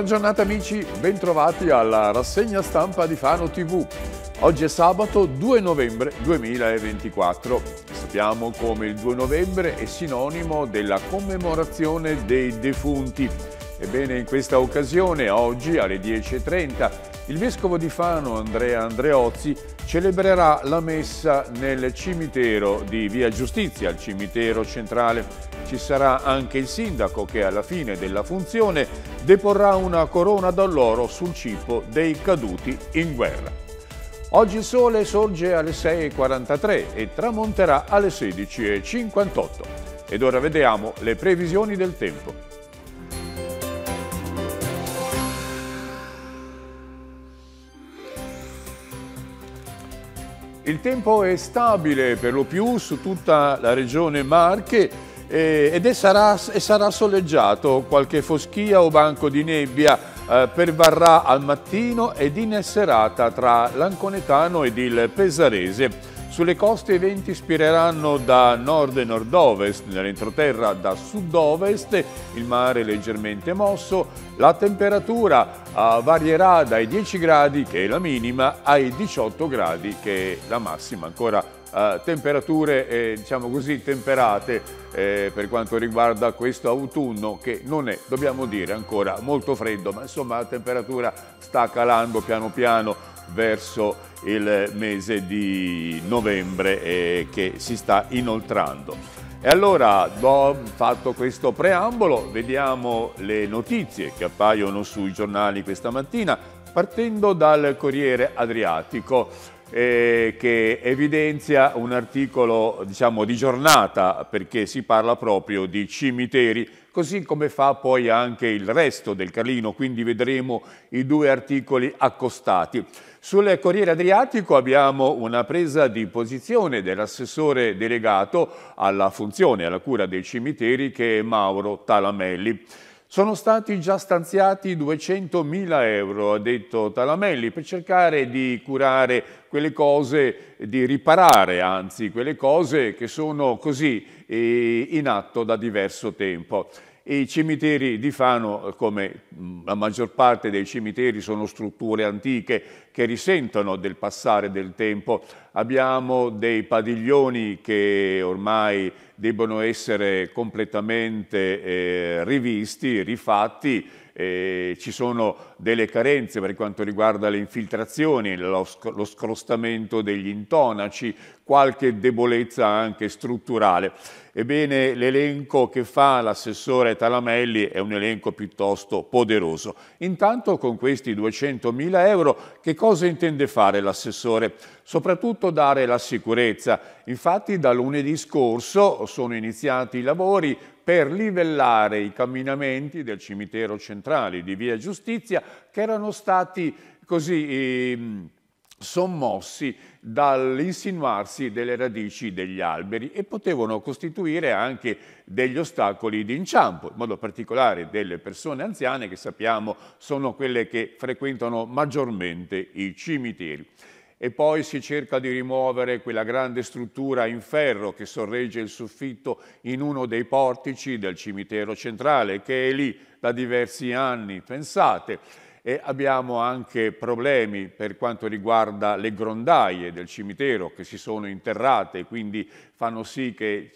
Buona giornata amici, bentrovati alla rassegna stampa di Fano TV. Oggi è sabato 2 novembre 2024. Sappiamo come il 2 novembre è sinonimo della commemorazione dei defunti. Ebbene, in questa occasione, oggi alle 10.30, il Vescovo di Fano Andrea Andreozzi celebrerà la messa nel cimitero di Via Giustizia, il cimitero centrale ci sarà anche il sindaco che alla fine della funzione deporrà una corona d'alloro sul cipo dei caduti in guerra. Oggi il sole sorge alle 6.43 e tramonterà alle 16.58. Ed ora vediamo le previsioni del tempo. Il tempo è stabile per lo più su tutta la regione Marche eh, ed sarà, e sarà soleggiato, qualche foschia o banco di nebbia eh, pervarrà al mattino ed in serata tra l'Anconetano ed il Pesarese. Sulle coste i venti spireranno da nord e nord-ovest, nell'entroterra da sud-ovest, il mare leggermente mosso, la temperatura eh, varierà dai 10 gradi che è la minima ai 18 gradi che è la massima ancora eh, temperature eh, diciamo così temperate eh, per quanto riguarda questo autunno che non è, dobbiamo dire, ancora molto freddo, ma insomma la temperatura sta calando piano piano verso il mese di novembre eh, che si sta inoltrando. E allora, fatto questo preambolo, vediamo le notizie che appaiono sui giornali questa mattina, partendo dal Corriere Adriatico eh, che evidenzia un articolo diciamo, di giornata perché si parla proprio di cimiteri, così come fa poi anche il resto del Carlino, quindi vedremo i due articoli accostati. Sul Corriere Adriatico abbiamo una presa di posizione dell'assessore delegato alla funzione, alla cura dei cimiteri che è Mauro Talamelli. Sono stati già stanziati 200.000 euro, ha detto Talamelli, per cercare di curare quelle cose, di riparare anzi quelle cose che sono così eh, in atto da diverso tempo. I cimiteri di Fano, come la maggior parte dei cimiteri, sono strutture antiche che risentono del passare del tempo. Abbiamo dei padiglioni che ormai debbono essere completamente eh, rivisti, rifatti, eh, ci sono delle carenze per quanto riguarda le infiltrazioni, lo, sc- lo scrostamento degli intonaci, qualche debolezza anche strutturale. Ebbene, l'elenco che fa l'assessore Talamelli è un elenco piuttosto poderoso. Intanto con questi 200.000 euro che cosa intende fare l'assessore? Soprattutto dare la sicurezza. Infatti da lunedì scorso sono iniziati i lavori per livellare i camminamenti del cimitero centrale di Via Giustizia che erano stati così ehm, sommossi dall'insinuarsi delle radici degli alberi e potevano costituire anche degli ostacoli di inciampo, in modo particolare delle persone anziane che sappiamo sono quelle che frequentano maggiormente i cimiteri e poi si cerca di rimuovere quella grande struttura in ferro che sorregge il soffitto in uno dei portici del cimitero centrale che è lì da diversi anni, pensate. E abbiamo anche problemi per quanto riguarda le grondaie del cimitero che si sono interrate, quindi fanno sì che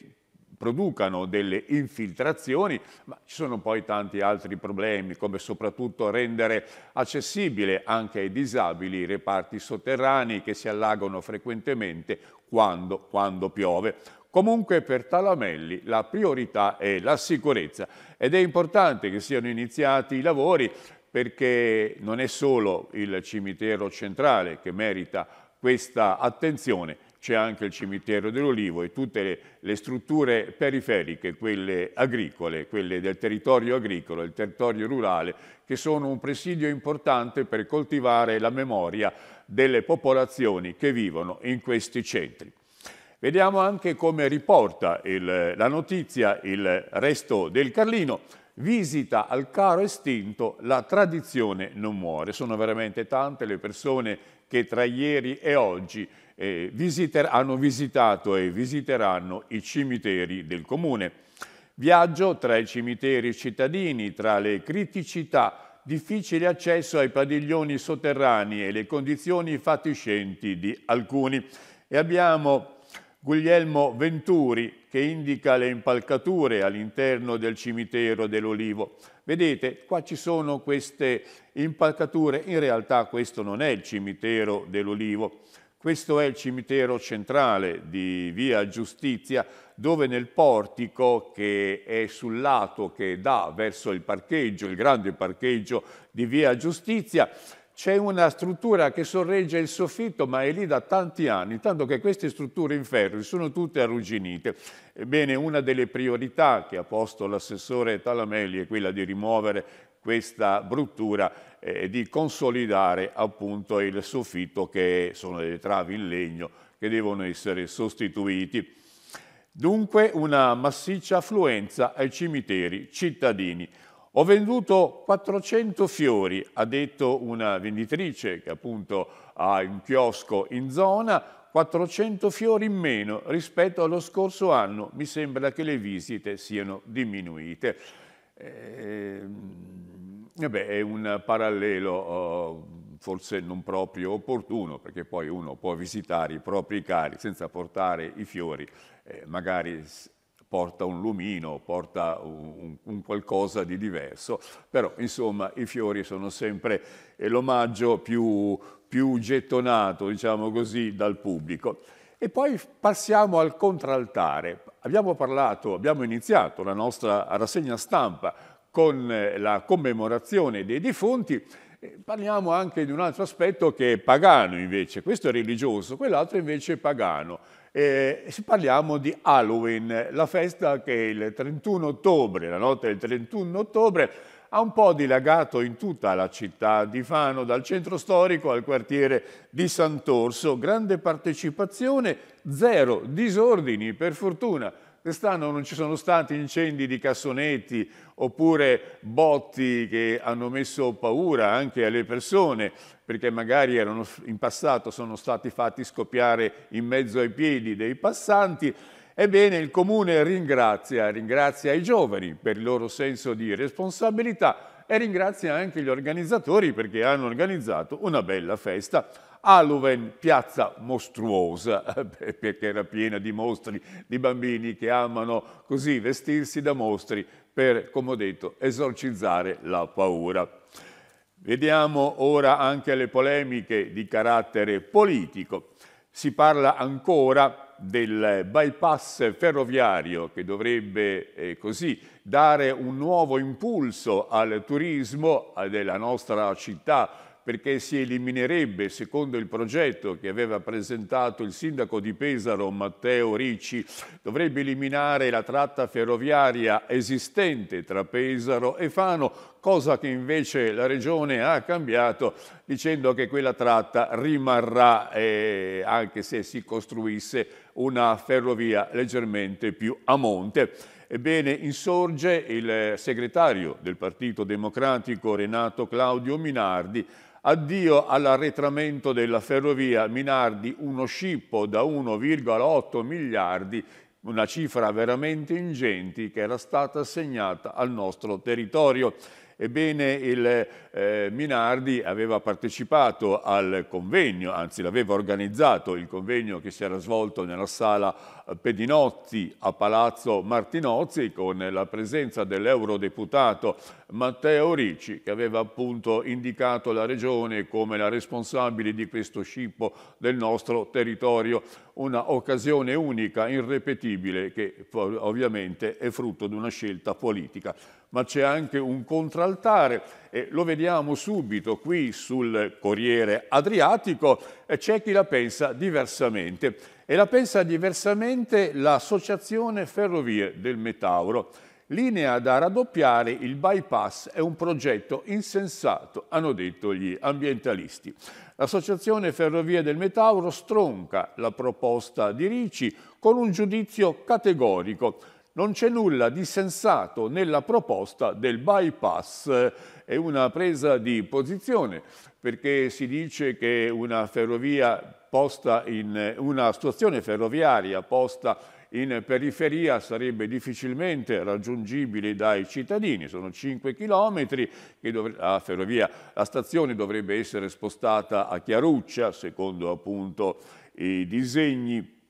producano delle infiltrazioni, ma ci sono poi tanti altri problemi, come soprattutto rendere accessibile anche ai disabili i reparti sotterranei che si allagano frequentemente quando, quando piove. Comunque per Talamelli la priorità è la sicurezza ed è importante che siano iniziati i lavori perché non è solo il cimitero centrale che merita questa attenzione, c'è anche il cimitero dell'Olivo e tutte le, le, strutture periferiche, quelle agricole, quelle del territorio agricolo, del territorio rurale, che sono un presidio importante per coltivare la memoria delle popolazioni che vivono in questi centri. Vediamo anche come riporta il, la notizia il resto del Carlino, visita al caro estinto la tradizione non muore. Sono veramente tante le persone che tra ieri e oggi eh, visiter hanno visitato e visiteranno i cimiteri del comune. Viaggio tra i cimiteri cittadini, tra le criticità, difficile accesso ai padiglioni sotterranei e le condizioni fatiscenti di alcuni. E abbiamo Guglielmo Venturi che indica le impalcature all'interno del cimitero dell'Olivo. Vedete, qua ci sono queste impalcature, in realtà questo non è il cimitero dell'Olivo. Questo è il cimitero centrale di Via Giustizia, dove nel portico che è sul lato che dà verso il parcheggio, il grande parcheggio di Via Giustizia, c'è una struttura che sorregge il soffitto, ma è lì da tanti anni, tanto che queste strutture in ferro sono tutte arrugginite. Ebbene, una delle priorità che ha posto l'assessore Talamelli è quella di rimuovere questa bruttura eh, di consolidare appunto il soffitto che sono delle travi in legno che devono essere sostituiti. Dunque una massiccia affluenza ai cimiteri cittadini. Ho venduto 400 fiori, ha detto una venditrice che appunto ha un chiosco in zona, 400 fiori in meno rispetto allo scorso anno. Mi sembra che le visite siano diminuite. Eh, eh beh, è un parallelo uh, forse non proprio opportuno, perché poi uno può visitare i propri cari senza portare i fiori, eh, magari porta un lumino, porta un, un, qualcosa di diverso, però insomma i fiori sono sempre eh, l'omaggio più, più gettonato, diciamo così, dal pubblico. E poi passiamo al contraltare. Abbiamo parlato, abbiamo iniziato la nostra rassegna stampa con eh, la commemorazione dei defunti, eh, parliamo anche di un altro aspetto che è pagano invece, questo è religioso, quell'altro invece è pagano. Eh, parliamo di Halloween, la festa che il 31 ottobre, la notte del 31 ottobre, ha un po' dilagato in tutta la città di Fano, dal centro storico al quartiere di Sant'Orso. Grande partecipazione, zero disordini per fortuna. Quest'anno non ci sono stati incendi di cassonetti oppure botti che hanno messo paura anche alle persone perché magari erano, in passato sono stati fatti scoppiare in mezzo ai piedi dei passanti. Ebbene, il Comune ringrazia, ringrazia i giovani per il loro senso di responsabilità e ringrazia anche gli organizzatori perché hanno organizzato una bella festa Aluven, piazza mostruosa, perché era piena di mostri, di bambini che amano così vestirsi da mostri per, come ho detto, esorcizzare la paura. Vediamo ora anche le polemiche di carattere politico. Si parla ancora del bypass ferroviario che dovrebbe eh, così dare un nuovo impulso al turismo eh, della nostra città perché si eliminerebbe, secondo il progetto che aveva presentato il sindaco di Pesaro Matteo Ricci, dovrebbe eliminare la tratta ferroviaria esistente tra Pesaro e Fano, cosa che invece la Regione ha cambiato dicendo che quella tratta rimarrà eh, anche se si costruisse una ferrovia leggermente più a monte. Ebbene, insorge il segretario del Partito Democratico Renato Claudio Minardi Addio all'arretramento della ferrovia Minardi, uno scippo da 1,8 miliardi, una cifra veramente ingente che era stata assegnata al nostro territorio. Ebbene, il eh, Minardi aveva partecipato al convegno, anzi l'aveva organizzato, il convegno che si era svolto nella sala Pedinotti a Palazzo Martinozzi con la presenza dell'eurodeputato Matteo Ricci che aveva appunto indicato la Regione come la responsabile di questo scippo del nostro territorio. Una occasione unica, irrepetibile, che ovviamente è frutto di una scelta politica ma c'è anche un contraltare e lo vediamo subito qui sul Corriere Adriatico, eh, c'è chi la pensa diversamente e la pensa diversamente l'Associazione Ferrovie del Metauro. Linea da raddoppiare, il bypass è un progetto insensato, hanno detto gli ambientalisti. L'Associazione Ferrovie del Metauro stronca la proposta di Ricci con un giudizio categorico non c'è nulla di sensato nella proposta del bypass, è una presa di posizione perché si dice che una, in, una stazione ferroviaria posta in periferia sarebbe difficilmente raggiungibile dai cittadini, sono 5 km che la ferrovia, la stazione dovrebbe essere spostata a Chiaruccia secondo appunto i disegni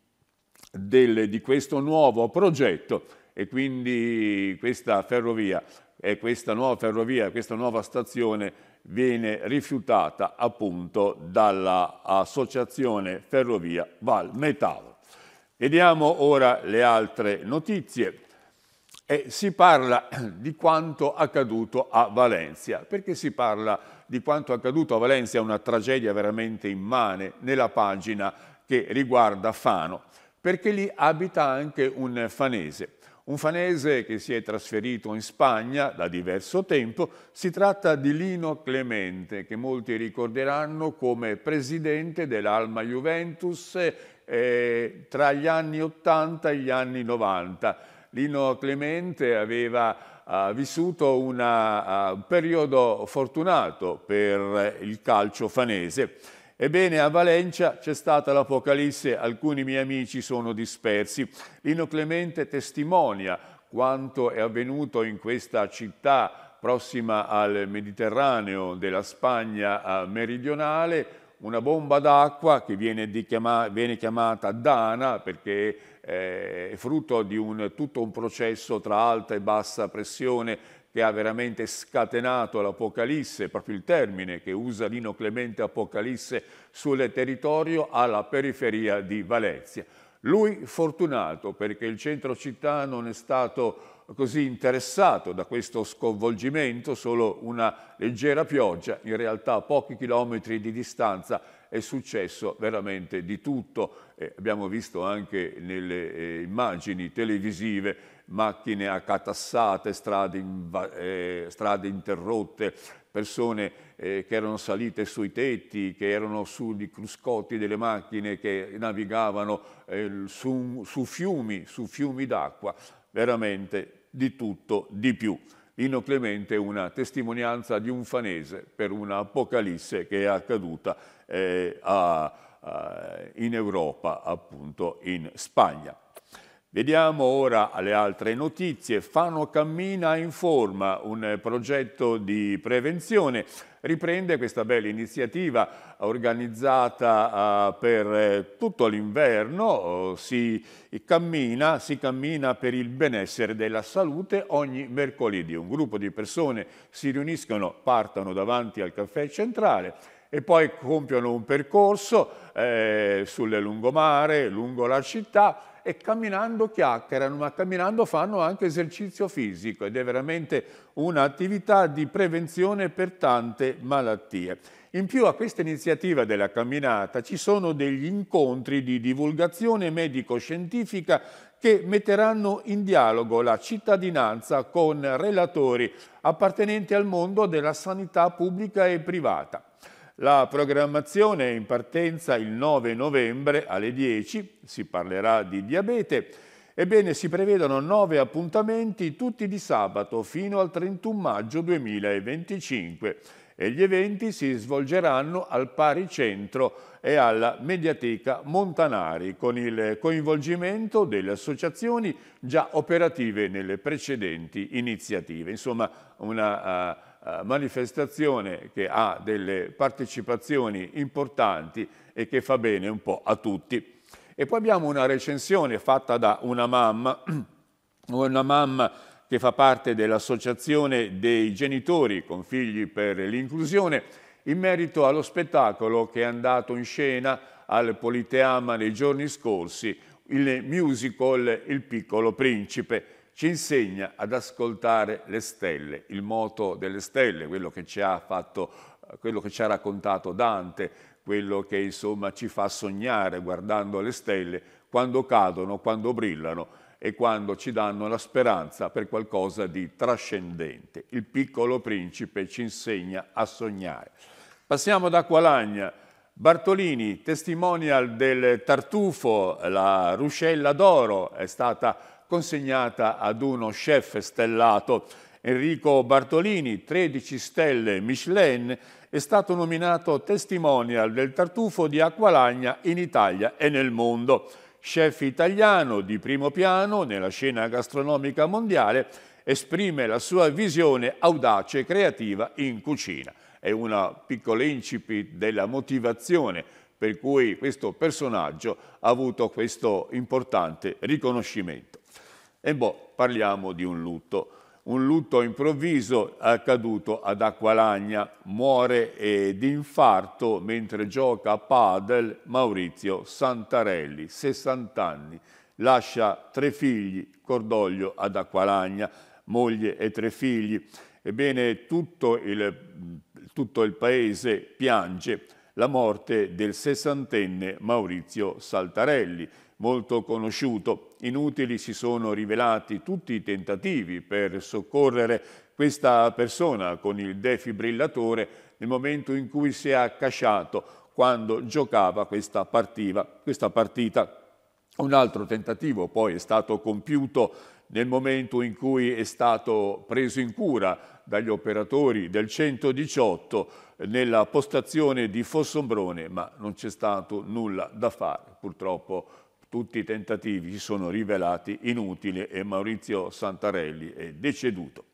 del, di questo nuovo progetto e quindi questa ferrovia e questa nuova ferrovia, questa nuova stazione viene rifiutata appunto dall'associazione Ferrovia Val Metallo. Vediamo ora le altre notizie. E si parla di quanto accaduto a Valencia. Perché si parla di quanto accaduto a Valencia? È Una tragedia veramente immane nella pagina che riguarda Fano perché lì abita anche un fanese. Un fanese che si è trasferito in Spagna da diverso tempo, si tratta di Lino Clemente, che molti ricorderanno come presidente dell'Alma Juventus eh, tra gli anni 80 e gli anni 90. Lino Clemente aveva eh, vissuto una, uh, un periodo fortunato per il calcio fanese Ebbene, a Valencia c'è stata l'Apocalisse, alcuni miei amici sono dispersi. Lino Clemente testimonia quanto è avvenuto in questa città prossima al Mediterraneo della Spagna meridionale, una bomba d'acqua che viene, chiama viene chiamata Dana perché eh, è frutto di un, tutto un processo tra alta e bassa pressione che ha veramente scatenato l'Apocalisse, proprio il termine che usa Lino Clemente Apocalisse sul territorio alla periferia di Valencia. Lui fortunato perché il centro città non è stato così interessato da questo sconvolgimento, solo una leggera pioggia, in realtà a pochi chilometri di distanza è successo veramente di tutto. Eh, abbiamo visto anche nelle eh, immagini televisive macchine accatassate, strade, inv- eh, strade interrotte, persone eh, che erano salite sui tetti, che erano sui cruscotti delle macchine, che navigavano eh, su, su, fiumi, su fiumi d'acqua, veramente di tutto, di più. Lino Clemente è una testimonianza di un fanese per un'apocalisse che è accaduta eh, a, a, in Europa, appunto in Spagna. Vediamo ora le altre notizie. Fano Cammina in forma, un progetto di prevenzione. Riprende questa bella iniziativa organizzata eh, per eh, tutto l'inverno. Si cammina, si cammina per il benessere della salute ogni mercoledì. Un gruppo di persone si riuniscono, partono davanti al caffè centrale e poi compiono un percorso eh, sul lungomare, lungo la città e camminando chiacchierano, ma camminando fanno anche esercizio fisico ed è veramente un'attività di prevenzione per tante malattie. In più a questa iniziativa della camminata ci sono degli incontri di divulgazione medico-scientifica che metteranno in dialogo la cittadinanza con relatori appartenenti al mondo della sanità pubblica e privata. La programmazione è in partenza il 9 novembre alle 10, si parlerà di diabete, Ebbene, si prevedono nove appuntamenti, tutti di sabato, fino al 31 maggio 2025 e gli eventi si svolgeranno al Pari Centro e alla Mediateca Montanari, con il coinvolgimento delle associazioni già operative nelle precedenti iniziative. Insomma, una... Uh, eh, manifestazione che ha delle partecipazioni importanti e che fa bene un po' a tutti. E poi abbiamo una recensione fatta da una mamma, una mamma che fa parte dell'Associazione dei genitori con figli per l'inclusione, in merito allo spettacolo che è andato in scena al Politeama nei giorni scorsi, il musical Il piccolo principe ci insegna ad ascoltare le stelle, il moto delle stelle, quello che ci ha, fatto, eh, quello che ci ha raccontato Dante, quello che insomma ci fa sognare guardando le stelle quando cadono, quando brillano e quando ci danno la speranza per qualcosa di trascendente. Il piccolo principe ci insegna a sognare. Passiamo da Qualagna. Bartolini, testimonial del tartufo, la ruscella d'oro, è stata consegnata ad uno chef stellato. Enrico Bartolini, 13 stelle Michelin, è stato nominato testimonial del tartufo di Aqualagna in Italia e nel mondo. Chef italiano di primo piano nella scena gastronomica mondiale, esprime la sua visione audace e creativa in cucina. È una piccola incipit della motivazione per cui questo personaggio ha avuto questo importante riconoscimento. E boh, parliamo di un lutto. Un lutto improvviso accaduto ad Acqualagna, muore eh, di infarto mentre gioca a padel Maurizio Santarelli, 60 anni, lascia tre figli, cordoglio ad Acqualagna, moglie e tre figli. Ebbene, tutto il, tutto il paese piange la morte del sessantenne Maurizio Saltarelli, molto conosciuto. Inutili si sono rivelati tutti i tentativi per soccorrere questa persona con il defibrillatore nel momento in cui si è accasciato quando giocava questa, partiva, questa partita. Un altro tentativo poi è stato compiuto nel momento in cui è stato preso in cura dagli operatori del 118 nella postazione di Fossombrone, ma non c'è stato nulla da fare. Purtroppo tutti i tentativi si sono rivelati inutili e Maurizio Santarelli è deceduto.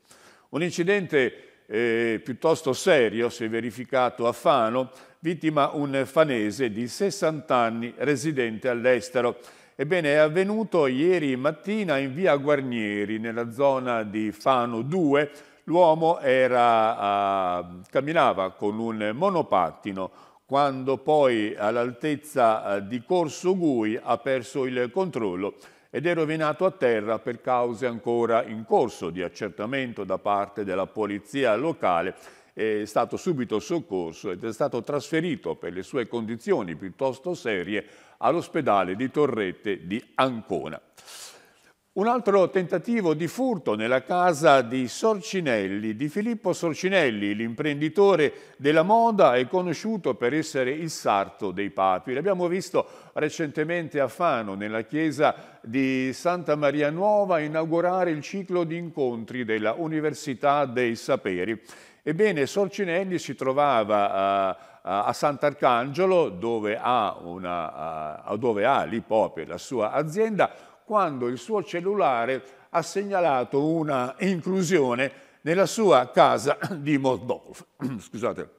Un incidente eh, piuttosto serio si è verificato a Fano, vittima un fanese di 60 anni residente all'estero. Ebbene, è avvenuto ieri mattina in via Guarnieri, nella zona di Fano 2. L'uomo ah, camminava con un monopattino quando poi all'altezza eh, di Corso Gui ha perso il controllo ed è rovinato a terra per cause ancora in corso di accertamento da parte della polizia locale è stato subito soccorso ed è stato trasferito per le sue condizioni piuttosto serie all'ospedale di Torrette di Ancona. Un altro tentativo di furto nella casa di Sorcinelli, di Filippo Sorcinelli, l'imprenditore della moda e conosciuto per essere il sarto dei papi. L'abbiamo visto recentemente a Fano, nella chiesa di Santa Maria Nuova, inaugurare il ciclo di incontri della Università dei Saperi. Ebbene, Sorcinelli si trovava eh, a... Uh, a Sant'Arcangelo dove ha, una, eh, dove ha l'Ipope, la sua azienda, quando il suo cellulare ha segnalato una intrusione nella sua casa di Mondolfo. Scusate,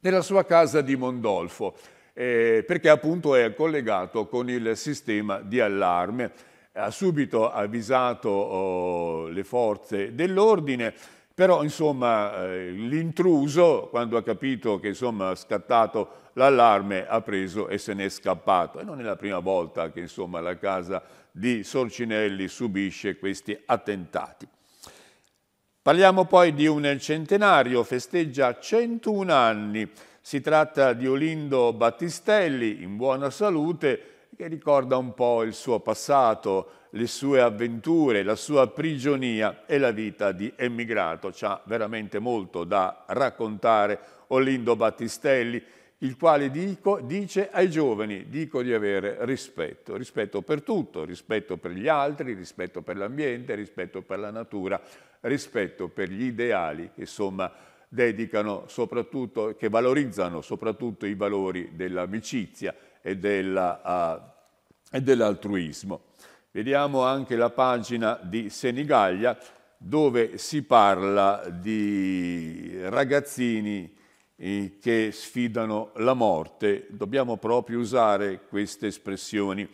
nella sua casa di Mondolfo, eh, perché appunto è collegato con il sistema di allarme. Ha subito avvisato oh, le forze dell'ordine, però insomma eh, l'intruso, quando ha capito che insomma ha scattato l'allarme, ha preso e se n'è scappato. E non è la prima volta che insomma la casa di Sorcinelli subisce questi attentati. Parliamo poi di un centenario, festeggia 101 anni. Si tratta di Olindo Battistelli, in buona salute, che ricorda un po' il suo passato, le sue avventure, la sua prigionia e la vita di emigrato. C'ha veramente molto da raccontare Olindo Battistelli, il quale dico, dice ai giovani, dico di avere rispetto, rispetto per tutto, rispetto per gli altri, rispetto per l'ambiente, rispetto per la natura, rispetto per gli ideali insomma dedicano soprattutto, che valorizzano soprattutto i valori dell'amicizia e, della, uh, e dell'altruismo. Vediamo anche la pagina di Senigallia dove si parla di ragazzini che sfidano la morte. Dobbiamo proprio usare queste espressioni.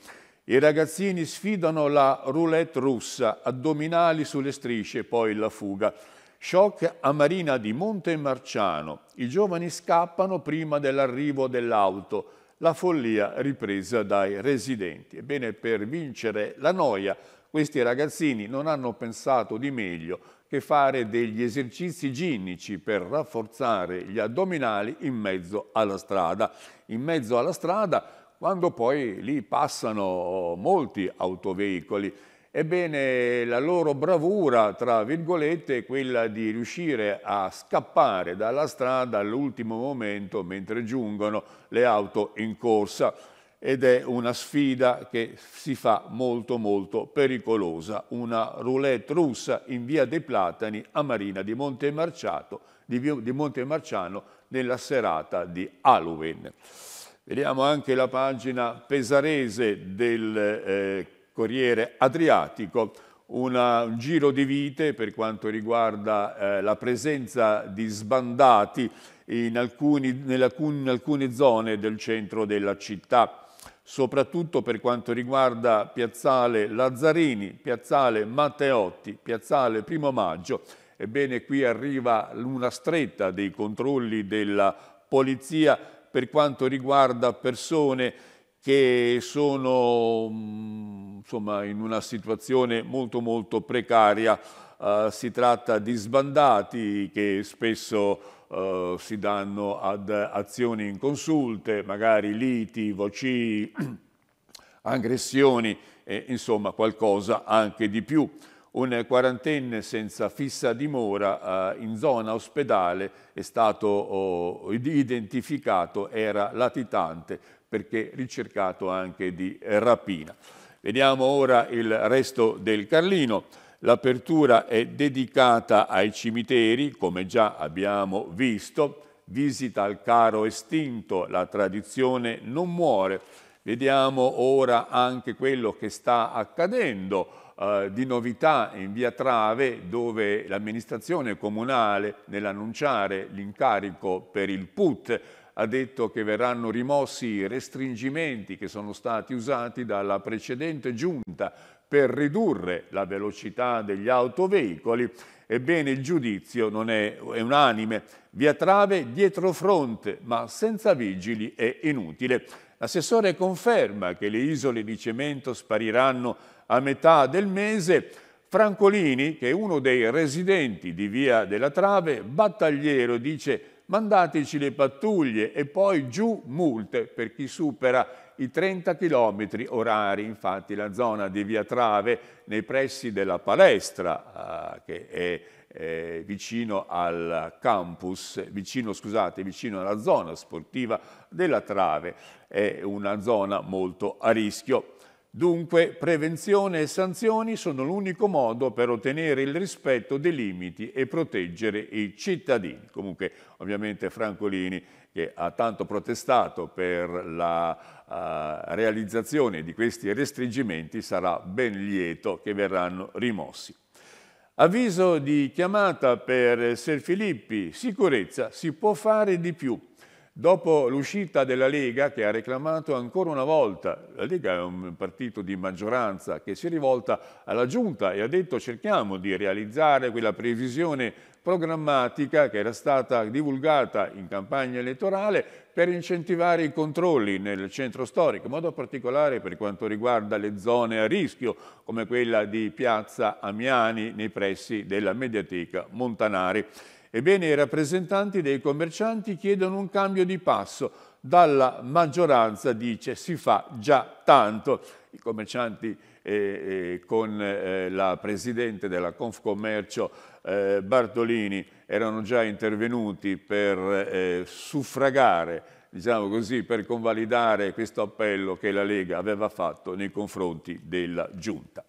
I ragazzini sfidano la roulette russa, addominali sulle strisce, poi la fuga. Shock a Marina di Monte Marciano. I giovani scappano prima dell'arrivo dell'auto. La follia ripresa dai residenti. Ebbene, per vincere la noia, questi ragazzini non hanno pensato di meglio che fare degli esercizi ginnici per rafforzare gli addominali in mezzo alla strada. In mezzo alla strada, quando poi lì passano molti autoveicoli, Ebbene, la loro bravura, tra virgolette, è quella di riuscire a scappare dalla strada all'ultimo momento mentre giungono le auto in corsa ed è una sfida che si fa molto molto pericolosa, una roulette russa in via dei Platani a Marina di, di, di Montemarciano nella serata di Halloween. Vediamo anche la pagina pesarese del eh, Corriere Adriatico, una, un giro di vite per quanto riguarda eh, la presenza di sbandati in, alcuni, in alcune zone del centro della città soprattutto per quanto riguarda Piazzale Lazzarini, Piazzale Matteotti, Piazzale Primo Maggio. Ebbene, qui arriva una stretta dei controlli della polizia per quanto riguarda persone che sono mm, insomma, in una situazione molto molto precaria. Uh, si tratta di sbandati che spesso eh, si danno ad azioni inconsulte, magari liti, voci, aggressioni, e, insomma qualcosa anche di più. Un quarantenne senza fissa dimora eh, in zona ospedale è stato oh, identificato, era latitante perché ricercato anche di rapina. Vediamo ora il resto del Carlino. L'apertura è dedicata ai cimiteri, come già abbiamo visto, visita al caro estinto, la tradizione non muore. Vediamo ora anche quello che sta accadendo eh, di novità in via Trave, dove l'amministrazione comunale, nell'annunciare l'incarico per il PUT, ha detto che verranno rimossi i restringimenti che sono stati usati dalla precedente giunta per ridurre la velocità degli autoveicoli, ebbene il giudizio non è, è unanime. Via Trave dietro fronte, ma senza vigili è inutile. L'assessore conferma che le isole di cemento spariranno a metà del mese. Francolini, che è uno dei residenti di Via della Trave, battagliero, dice mandateci le pattuglie e poi giù multe per chi supera i 30 km orari. Infatti la zona di Via Trave, nei pressi della palestra, eh, che è eh, vicino al campus, vicino, scusate, vicino alla zona sportiva della Trave, è una zona molto a rischio. Dunque, prevenzione e sanzioni sono l'unico modo per ottenere il rispetto dei limiti e proteggere i cittadini. Comunque, ovviamente Francolini, che ha tanto protestato per la uh, realizzazione di questi restringimenti, sarà ben lieto che verranno rimossi. Avviso di chiamata per Ser Filippi, sicurezza, si può fare di più. Dopo l'uscita della Lega, che ha reclamato ancora una volta, la Lega è un partito di maggioranza che si è rivolta alla Giunta e ha detto cerchiamo di realizzare quella previsione programmatica che era stata divulgata in campagna elettorale per incentivare i controlli nel centro storico, in modo particolare per quanto riguarda le zone a rischio, come quella di Piazza Amiani nei pressi della Mediateca Montanari. Ebbene, i rappresentanti dei commercianti chiedono un cambio di passo. Dalla maggioranza dice si fa già tanto. I commercianti eh, eh con eh, la presidente della Confcommercio eh, Bartolini erano già intervenuti per eh, suffragare diciamo così, per convalidare questo appello che la Lega aveva fatto nei confronti della Giunta.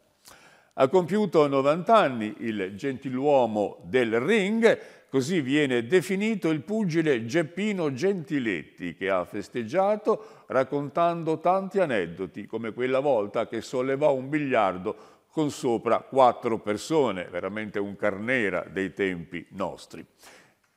Ha compiuto 90 anni il gentiluomo del ring Così viene definito il pugile Geppino Gentiletti che ha festeggiato raccontando tanti aneddoti come quella volta che sollevò un biliardo con sopra quattro persone, veramente un carnera dei tempi nostri.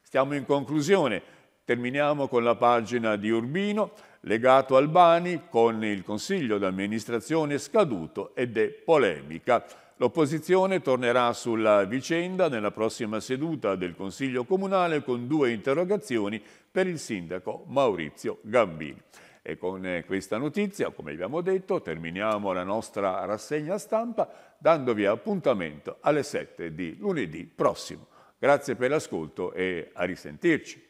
Stiamo in conclusione, terminiamo con la pagina di Urbino legato Albani con il consiglio d'amministrazione scaduto ed è polemica. L'opposizione tornerà sulla vicenda nella prossima seduta del Consiglio Comunale con due interrogazioni per il sindaco Maurizio Gambini. E con eh, questa notizia, come abbiamo detto, terminiamo la nostra rassegna stampa dandovi appuntamento alle 7 di lunedì prossimo. Grazie per l'ascolto e a risentirci.